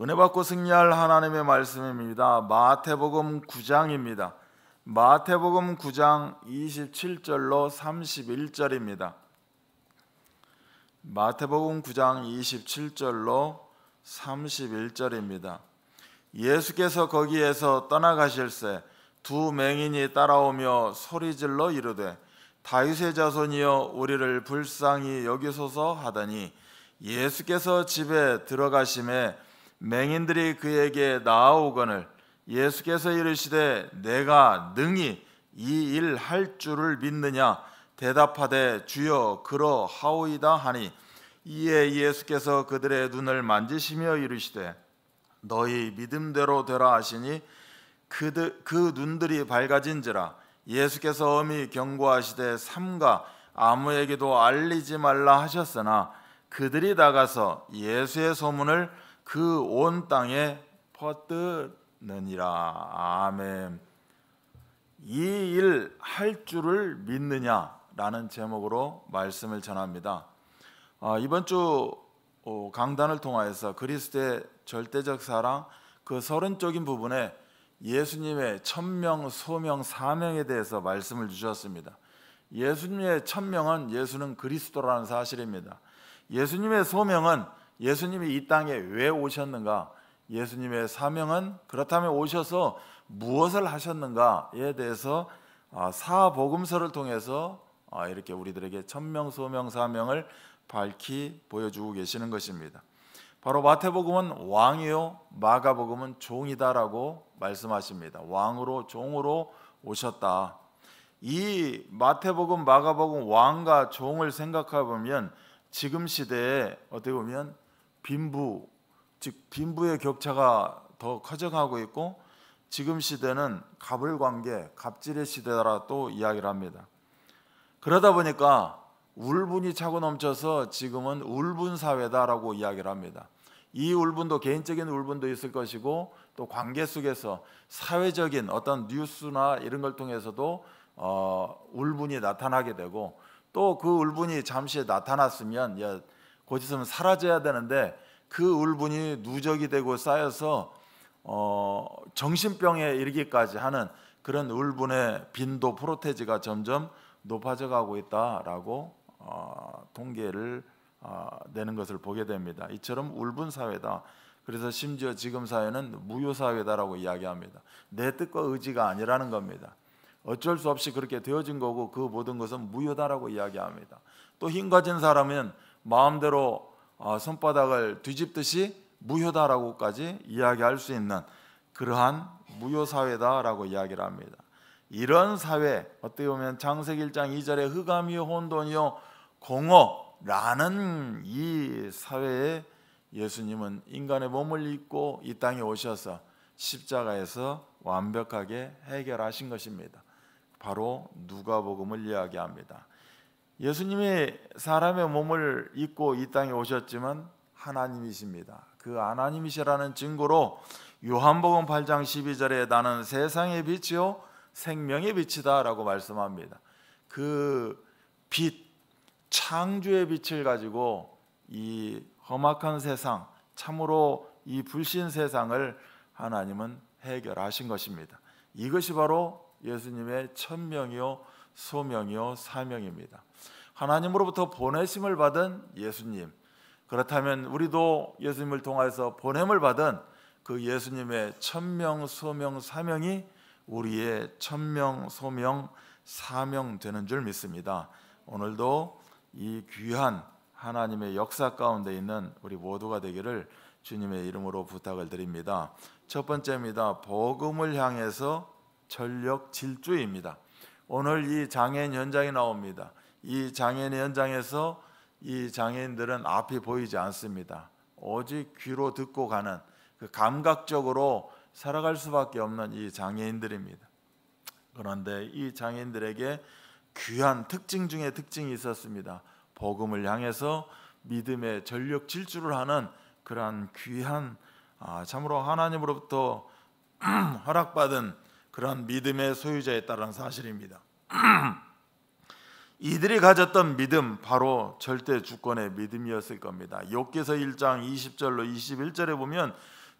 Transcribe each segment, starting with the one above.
은혜 받고 승리할 하나님의 말씀입니다. 마태복음 9장입니다. 마태복음 9장 27절로 31절입니다. 마태복음 9장 27절로 31절입니다. 예수께서 거기에서 떠나가실세 두 맹인이 따라오며 소리질러 이르되 다윗의 자손이여 우리를 불쌍히 여기소서 하더니 예수께서 집에 들어가심에 맹인들이 그에게 나아오거늘 예수께서 이르시되 내가 능히 이 일 할 줄을 믿느냐 대답하되 주여 그러하오이다 하니 이에 예수께서 그들의 눈을 만지시며 이르시되 너희 믿음대로 되라 하시니 그들, 그 눈들이 밝아진지라 예수께서 어미 경고하시되 삼가 아무에게도 알리지 말라 하셨으나 그들이 나가서 예수의 소문을 그온 땅에 퍼뜨느니라. 아멘. 이 일 할 줄을 믿느냐라는 제목으로 말씀을 전합니다. 아, 이번 주 어, 강단을 통하여서 그리스도의 절대적 사랑 그 서론적인 부분에 예수님의 천명, 소명, 사명에 대해서 말씀을 주셨습니다. 예수님의 천명은 예수는 그리스도라는 사실입니다. 예수님의 소명은 예수님이 이 땅에 왜 오셨는가? 예수님의 사명은 그렇다면 오셔서 무엇을 하셨는가에 대해서 아, 사복음서를 통해서 아, 이렇게 우리들에게 천명 소명 사명을 밝히 보여주고 계시는 것입니다. 바로 마태복음은 왕이요 마가복음은 종이다라고 말씀하십니다. 왕으로 종으로 오셨다. 이 마태복음 마가복음 왕과 종을 생각해 보면 지금 시대에 어떻게 보면 빈부 즉 빈부의 격차가 더 커져가고 있고 지금 시대는 갑을 관계, 갑질의 시대라 또 이야기를 합니다. 그러다 보니까 울분이 차고 넘쳐서 지금은 울분 사회다라고 이야기를 합니다. 이 울분도 개인적인 울분도 있을 것이고 또 관계 속에서 사회적인 어떤 뉴스나 이런 걸 통해서도 어, 울분이 나타나게 되고 또 그 울분이 잠시 나타났으면 야, 곧 있으면 사라져야 되는데 그 울분이 누적이 되고 쌓여서 어, 정신병에 이르기까지 하는 그런 울분의 빈도 프로테지가 점점 높아져 가고 있다라고 어, 통계를 어, 내는 것을 보게 됩니다. 이처럼 울분 사회다. 그래서 심지어 지금 사회는 무효 사회다라고 이야기합니다. 내 뜻과 의지가 아니라는 겁니다. 어쩔 수 없이 그렇게 되어진 거고 그 모든 것은 무효다라고 이야기합니다. 또힘 가진 사람은 마음대로 어, 손바닥을 뒤집듯이 무효다라고까지 이야기할 수 있는 그러한 무효 사회다라고 이야기를 합니다. 이런 사회 어떻게 보면 장세기 1장 2절에 흑암이요 혼돈이요 공허라는 이 사회에 예수님은 인간의 몸을 입고 이 땅에 오셔서 십자가에서 완벽하게 해결하신 것입니다. 바로 누가복음을 이야기합니다. 예수님이 사람의 몸을 입고 이 땅에 오셨지만 하나님이십니다. 그 하나님이시라는 증거로 요한복음 8장 12절에 나는 세상의 빛이요 생명의 빛이다라고 말씀합니다. 그 빛, 창조의 빛을 가지고 이 험악한 세상, 참으로 이 불신 세상을 하나님은 해결하신 것입니다. 이것이 바로 예수님의 천명이요 소명이요 사명입니다. 하나님으로부터 보내심을 받은 예수님. 그렇다면 우리도 예수님을 통하서 보냄을 받은 그 예수님의 천명 소명 사명이 우리의 천명 소명 사명 되는 줄 믿습니다. 오늘도 이 귀한 하나님의 역사 가운데 있는 우리 모두가 되기를 주님의 이름으로 부탁을 드립니다. 첫 번째입니다. 복음을 향해서 전력 질주입니다. 오늘 이 장애인 현장에 나옵니다. 이 장애인 현장에서 이 장애인들은 앞이 보이지 않습니다. 오직 귀로 듣고 가는 그 감각적으로 살아갈 수밖에 없는 이 장애인들입니다. 그런데 이 장애인들에게 귀한 특징 중에 특징이 있었습니다. 복음을 향해서 믿음의 전력 질주를 하는 그러한 귀한 아, 참으로 하나님으로부터 허락받은 그런 믿음의 소유자였다는 사실입니다. 이들이 가졌던 믿음 바로 절대 주권의 믿음이었을 겁니다. 욥기서 1장 20절로 21절에 보면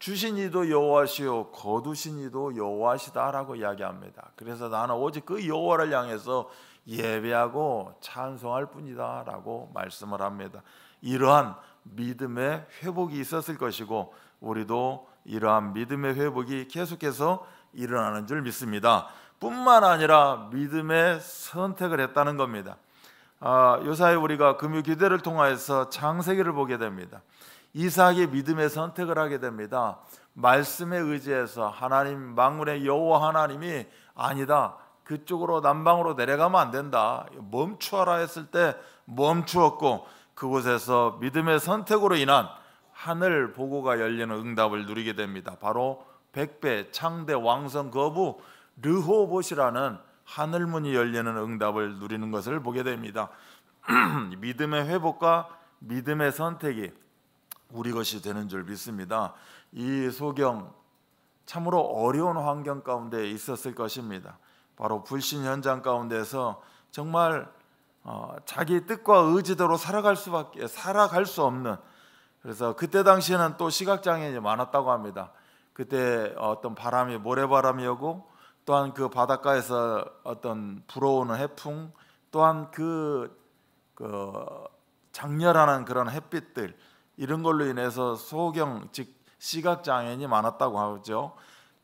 주신 이도 여호와시요 거두신 이도 여호와시다라고 이야기합니다. 그래서 나는 오직 그 여호와를 향해서 예배하고 찬송할 뿐이다라고 말씀을 합니다. 이러한 믿음의 회복이 있었을 것이고 우리도 이러한 믿음의 회복이 계속해서 일어나는 줄 믿습니다. 뿐만 아니라 믿음의 선택을 했다는 겁니다. 아, 요사이 우리가 금요 기대를 통하여서 창세기를 보게 됩니다. 이삭이 믿음의 선택을 하게 됩니다. 말씀에 의지해서 하나님 망군의 여호와 하나님이 아니다. 그쪽으로 남방으로 내려가면 안 된다. 멈추어라 했을 때 멈추었고 그곳에서 믿음의 선택으로 인한 하늘 보고가 열리는 응답을 누리게 됩니다. 바로 백배, 창대, 왕성, 거부, 르호봇이라는 하늘문이 열리는 응답을 누리는 것을 보게 됩니다. 믿음의 회복과 믿음의 선택이 우리 것이 되는 줄 믿습니다. 이 소경 참으로 어려운 환경 가운데 있었을 것입니다. 바로 불신 현장 가운데서 정말 어, 자기 뜻과 의지대로 살아갈 수밖에 살아갈 수 없는 그래서 그때 당시에는 또 시각 장애인이 많았다고 합니다. 그때 어떤 바람이 모래바람이 오고 또한 그 바닷가에서 어떤 불어오는 해풍 또한 그, 그 장렬하는 그런 햇빛들 이런 걸로 인해서 소경 즉 시각 장애인이 많았다고 하죠.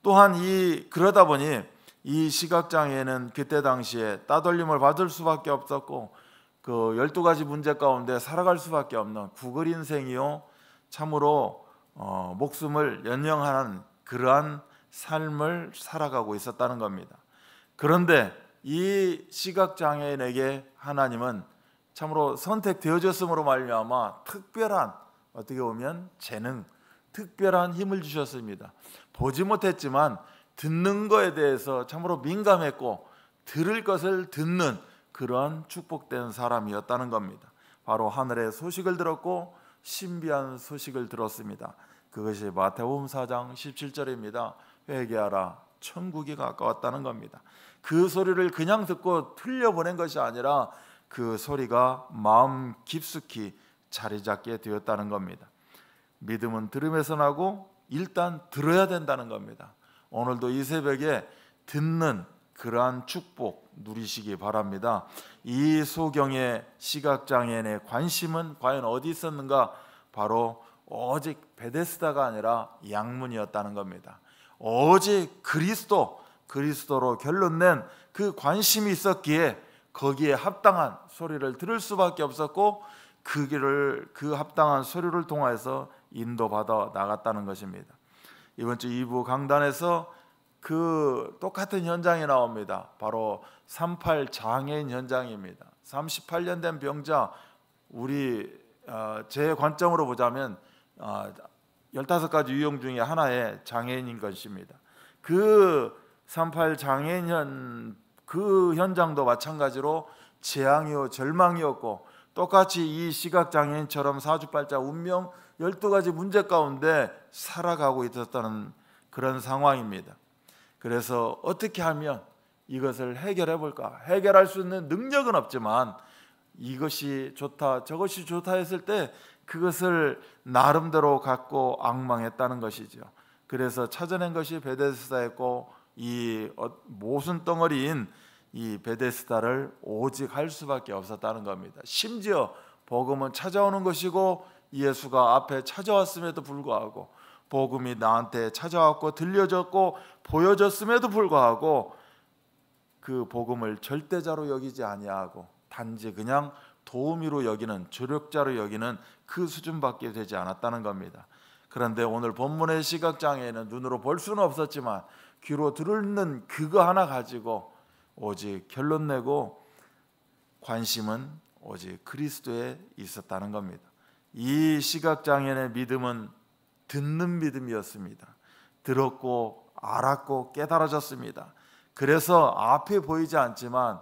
또한 이 그러다 보니 이 시각 장애는 그때 당시에 따돌림을 받을 수밖에 없었고 그 열두 가지 문제 가운데 살아갈 수밖에 없는 구글 인생이요 참으로 어, 목숨을 연영하는 그러한 삶을 살아가고 있었다는 겁니다. 그런데 이 시각 장애인에게 하나님은 참으로 선택되어졌으로 말미암아 특별한 어떻게 보면 재능, 특별한 힘을 주셨습니다. 보지 못했지만 듣는 거에 대해서 참으로 민감했고 들을 것을 듣는 그러한 축복된 사람이었다는 겁니다. 바로 하늘의 소식을 들었고 신비한 소식을 들었습니다. 그것이 마태복음 4장 17절입니다. 회개하라 천국이 가까웠다는 겁니다. 그 소리를 그냥 듣고 틀려보낸 것이 아니라 그 소리가 마음 깊숙이 자리 잡게 되었다는 겁니다. 믿음은 들음에서 나고 일단 들어야 된다는 겁니다. 오늘도 이 새벽에 듣는 그러한 축복 누리시기 바랍니다. 이 소경의 시각 장애인의 관심은 과연 어디 있었는가? 바로 오직 베데스다가 아니라 양문이었다는 겁니다. 오직 그리스도 그리스도로 결론낸 그 관심이 있었기에 거기에 합당한 소리를 들을 수밖에 없었고 그 길을 그 합당한 소리를 통하서 인도받아 나갔다는 것입니다. 이번 주 2부 강단에서 그 똑같은 현장이 나옵니다. 바로 38 장애인 현장입니다. 38년 된 병자 우리 어, 제 관점으로 보자면 어, 15가지 유형 중에 하나의 장애인인 것입니다. 그38 장애인 현, 그 현장도 마찬가지로 재앙이요 절망이었고 똑같이 이 시각 장애인처럼 사주팔자 운명 12가지 문제 가운데 살아가고 있었다는 그런 상황입니다. 그래서 어떻게 하면 이것을 해결해 볼까? 해결할 수 있는 능력은 없지만 이것이 좋다, 저것이 좋다 했을 때 그것을 나름대로 갖고 악망했다는 것이죠. 그래서 찾아낸 것이 베데스다였고 이 어, 모순 덩어리인 이 베데스다를 오직 할 수밖에 없었다는 겁니다. 심지어 복음은 찾아오는 것이고 예수가 앞에 찾아왔음에도 불구하고 복음이 나한테 찾아왔고 들려졌고 보여졌음에도 불구하고 그 복음을 절대자로 여기지 아니하고 단지 그냥 도우미로 여기는 조력자로 여기는 그 수준밖에 되지 않았다는 겁니다. 그런데 오늘 본문의 시각장애는 눈으로 볼 수는 없었지만 귀로 들는 그거 하나 가지고 오직 결론 내고 관심은 오직 그리스도에 있었다는 겁니다. 이시각장애의 믿음은 듣는 믿음이었습니다. 들었고 알았고 깨달아졌습니다. 그래서 앞에 보이지 않지만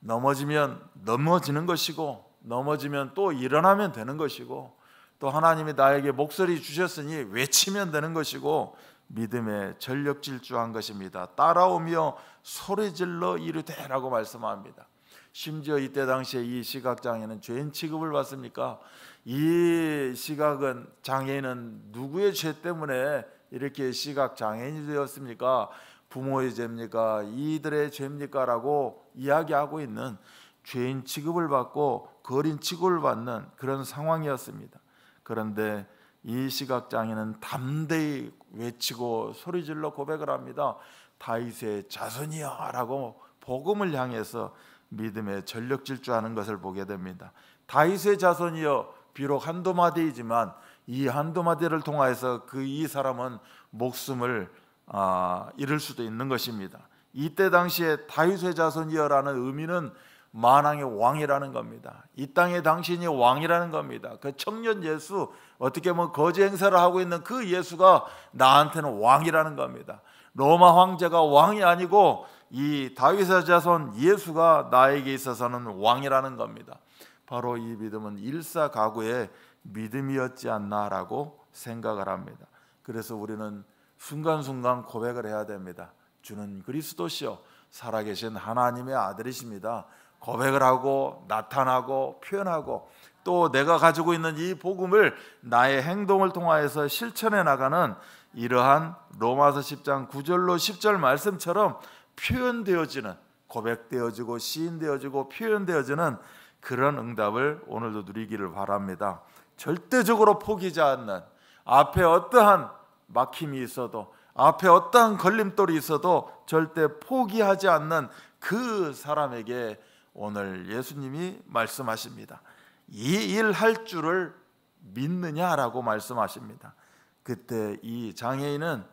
넘어지면 넘어지는 것이고 넘어지면 또 일어나면 되는 것이고 또 하나님이 나에게 목소리 주셨으니 외치면 되는 것이고 믿음의 전력 질주한 것입니다. 따라오며 소리질러 이르되라고 말씀합니다. 심지어 이때 당시에 이 시각 장애는 죄인 취급을 받습니까? 이 시각은 장애인은 누구의 죄 때문에 이렇게 시각 장애인이 되었습니까? 부모의 죄입니까? 이들의 죄입니까?라고 이야기하고 있는 죄인 취급을 받고 거린 취급을 받는 그런 상황이었습니다. 그런데 이 시각 장애는 담대히 외치고 소리질러 고백을 합니다. 다윗의 자손이야라고 복음을 향해서 믿음의 전력 질주하는 것을 보게 됩니다. 다윗의 자손이여 비록 한두 마디이지만 이 한두 마디를 통하여서 그 이 사람은 목숨을 아, 잃을 수도 있는 것입니다. 이때 당시에 다윗의 자손이여라는 의미는 만왕의 왕이라는 겁니다. 이 땅에 당신이 왕이라는 겁니다. 그 청년 예수 어떻게 보면 거지 행사를 하고 있는 그 예수가 나한테는 왕이라는 겁니다. 로마 황제가 왕이 아니고 이 다윗의 자손 예수가 나에게 있어서는 왕이라는 겁니다. 바로 이 믿음은 일사가구의 믿음이었지 않나라고 생각을 합니다. 그래서 우리는 순간순간 고백을 해야 됩니다. 주는 그리스도시요 살아계신 하나님의 아들이십니다. 고백을 하고 나타나고 표현하고 또 내가 가지고 있는 이 복음을 나의 행동을 통하여서 실천해 나가는 이러한 로마서 10장 9절로 10절 말씀처럼 표현되어지는 고백되어지고 시인되어지고 표현되어지는 그런 응답을 오늘도 누리기를 바랍니다. 절대적으로 포기지 않는 앞에 어떠한 막힘이 있어도 앞에 어떠한 걸림돌이 있어도 절대 포기하지 않는 그 사람에게 오늘 예수님이 말씀하십니다. 이 일 할 줄을 믿느냐라고 말씀하십니다. 그때 이 장애인은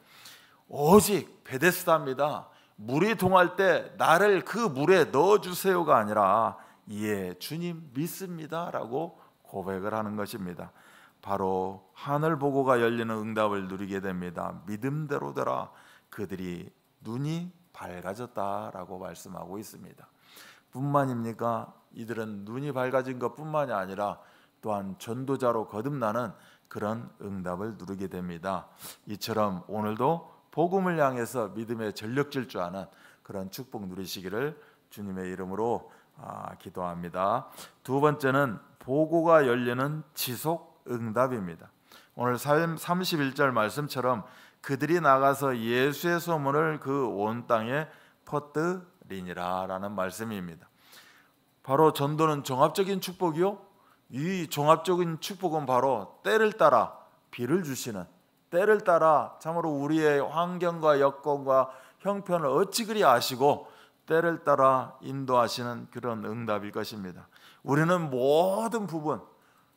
오직 베데스다입니다. 물이 통할때 나를 그 물에 넣어 주세요가 아니라 예, 주님 믿습니다라고 고백을 하는 것입니다. 바로 하늘 보고가 열리는 응답을 누리게 됩니다. 믿음대로되라 그들이 눈이 밝아졌다라고 말씀하고 있습니다. 뿐만입니까? 이들은 눈이 밝아진 것뿐만이 아니라 또한 전도자로 거듭나는 그런 응답을 누리게 됩니다. 이처럼 오늘도 복음을 향해서 믿음의 전력 질주 하는 그런 축복 누리시기를 주님의 이름으로 아, 기도합니다. 두 번째는 보고가 열리는 지속 응답입니다. 오늘 31절 말씀처럼 그들이 나가서 예수의 소문을 그 온 땅에 퍼뜨리니라라는 말씀입니다. 바로 전도는 종합적인 축복이요. 이 종합적인 축복은 바로 때를 따라 비를 주시는 때를 따라 참으로 우리의 환경과 여건과 형편을 어찌 그리 아시고 때를 따라 인도하시는 그런 응답일 것입니다. 우리는 모든 부분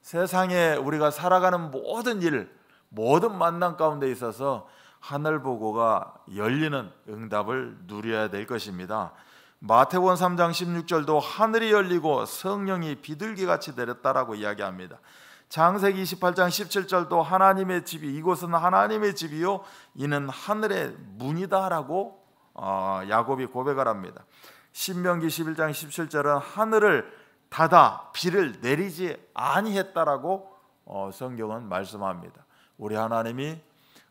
세상에 우리가 살아가는 모든 일 모든 만남 가운데 있어서 하늘 보고가 열리는 응답을 누려야 될 것입니다. 마태복음 3장 16절도 하늘이 열리고 성령이 비둘기 같이 내렸다라고 이야기합니다. 장세기 28장 17절도 하나님의 집이 이곳은 하나님의 집이요 이는 하늘의 문이다라고 어, 야곱이 고백을 합니다. 신명기 11장 17절은 하늘을 닫아 비를 내리지 아니했다라고 어, 성경은 말씀합니다. 우리 하나님이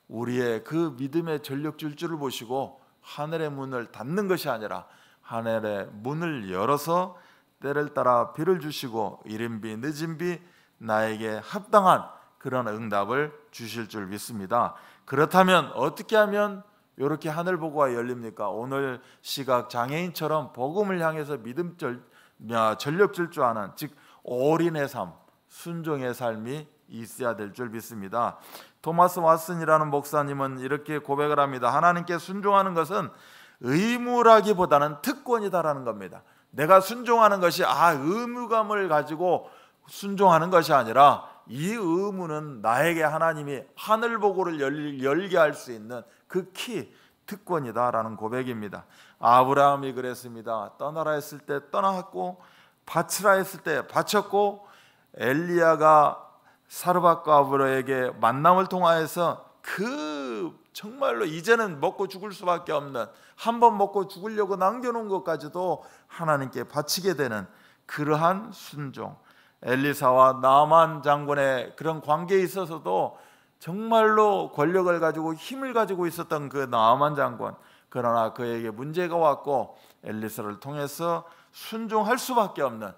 우리의 그 믿음의 전력 줄줄을 보시고 하늘의 문을 닫는 것이 아니라 하늘의 문을 열어서 때를 따라 비를 주시고 이른 비 늦은 비 나에게 합당한 그런 응답을 주실 줄 믿습니다. 그렇다면 어떻게 하면 이렇게 하늘 보고가 열립니까? 오늘 시각 장애인처럼 복음을 향해서 믿음 절, 아, 전력 질주하는 즉 올인의 삶, 순종의 삶이 있어야 될 줄 믿습니다. 토마스 왓슨이라는 목사님은 이렇게 고백을 합니다. 하나님께 순종하는 것은 의무라기보다는 특권이다라는 겁니다. 내가 순종하는 것이 아 의무감을 가지고 순종하는 것이 아니라 이 의무는 나에게 하나님이 하늘 보고를 열, 게할 수 있는 극히 그 특권이다라는 고백입니다. 아브라함이 그랬습니다. 떠나라 했을 때 떠나갔고 바치라 했을 때 바쳤고 엘리야가 사르밧과 아브라에게 만남을 통하여서 그 정말로 이제는 먹고 죽을 수밖에 없는 한 번 먹고 죽으려고 남겨놓은 것까지도 하나님께 바치게 되는 그러한 순종 엘리사와 나만 장군의 그런 관계에 있어서도 정말로 권력을 가지고 힘을 가지고 있었던 그 나만 장군 그러나 그에게 문제가 왔고 엘리사를 통해서 순종할 수밖에 없는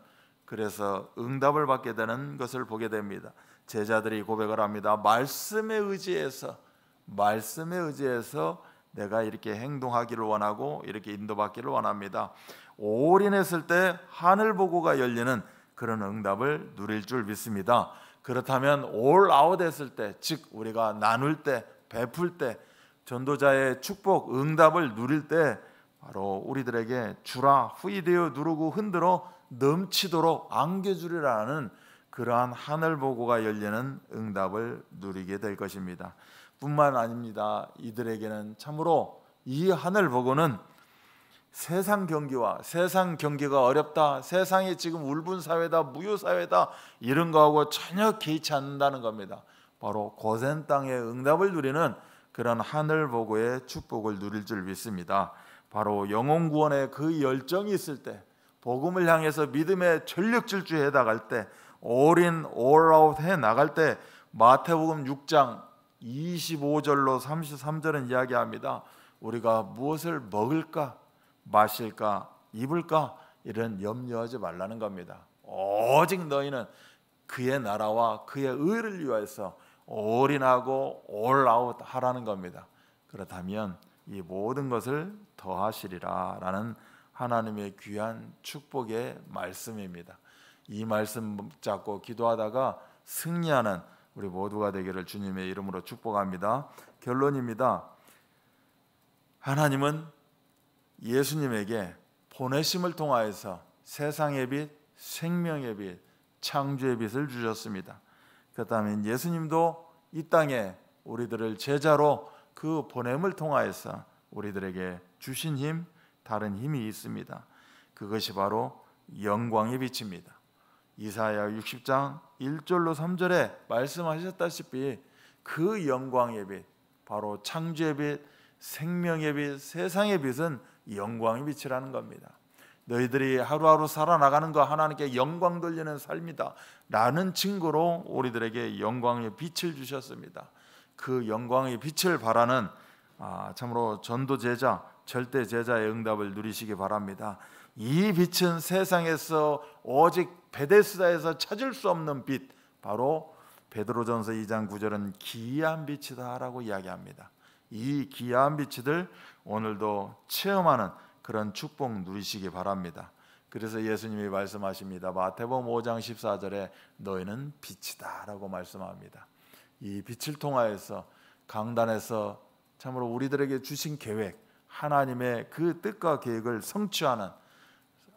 그래서 응답을 받게 되는 것을 보게 됩니다. 제자들이 고백을 합니다. 말씀의의지에서말씀의의지에서 내가 이렇게 행동하기를 원하고 이렇게 인도받기를 원합니다. 올인했을 때 하늘 보고가 열리는 그런 응답을 누릴 줄 믿습니다. 그렇다면 올 아웃 했을 때, 즉 우리가 나눌 때, 베풀 때 전도자의 축복, 응답을 누릴 때 바로 우리들에게 주라 후이되어 누르고 흔들어 넘치도록 안겨주리라는 그러한 하늘 보고가 열리는 응답을 누리게 될 것입니다. 뿐만 아닙니다. 이들에게는 참으로 이 하늘 보고는 세상 경기와 세상 경기가 어렵다. 세상이 지금 울분 사회다. 무효 사회다. 이런 거하고 전혀 개의치 않는다는 겁니다. 바로 고센 땅의 응답을 누리는 그런 하늘 보고의 축복을 누릴 줄 믿습니다. 바로 영혼 구원의 그 열정이 있을 때 복음을 향해서 믿음의 전력 질주해 나갈 때 올인 올아웃 해 나갈 때 마태복음 6장 25절로 33절은 이야기합니다. 우리가 무엇을 먹을까 마실까 입을까 이런 염려하지 말라는 겁니다. 오직 너희는 그의 나라와 그의 의를 위하서 올인하고 올아웃 하라는 겁니다. 그렇다면 이 모든 것을 더하시리라라는 하나님의 귀한 축복의 말씀입니다. 이 말씀 잡고 기도하다가 승리하는 우리 모두가 되기를 주님의 이름으로 축복합니다. 결론입니다. 하나님은 예수님에게 보내심을 통하여서 세상의 빛, 생명의 빛, 창조의 빛을 주셨습니다. 그렇다면 예수님도 이 땅에 우리들을 제자로 그 보냄을 통하여서 우리들에게 주신 힘, 다른 힘이 있습니다. 그것이 바로 영광의 빛입니다. 이사야 60장 1절로 3절에 말씀하셨다시피 그 영광의 빛, 바로 창조의 빛, 생명의 빛, 세상의 빛은 영광의 빛이라는 겁니다. 너희들이 하루하루 살아나가는 거 하나님께 영광 돌리는 삶이다. 라는 증거로 우리들에게 영광의 빛을 주셨습니다. 그 영광의 빛을 바라는 아, 참으로 전도 제자, 절대 제자의 응답을 누리시기 바랍니다. 이 빛은 세상에서 오직 베데스다에서 찾을 수 없는 빛, 바로 베드로전서 2장 9절은 기이한 빛이다라고 이야기합니다. 이 귀한 빛이들 오늘도 체험하는 그런 축복 누리시기 바랍니다. 그래서 예수님이 말씀하십니다. 마태복음 5장 14절에 너희는 빛이다라고 말씀합니다. 이 빛을 통하여서 강단에서 참으로 우리들에게 주신 계획, 하나님의 그 뜻과 계획을 성취하는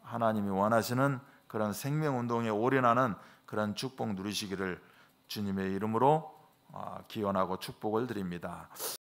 하나님이 원하시는 그런 생명 운동에 올인하는 그런 축복 누리시기를 주님의 이름으로 아, 기원하고 축복을 드립니다.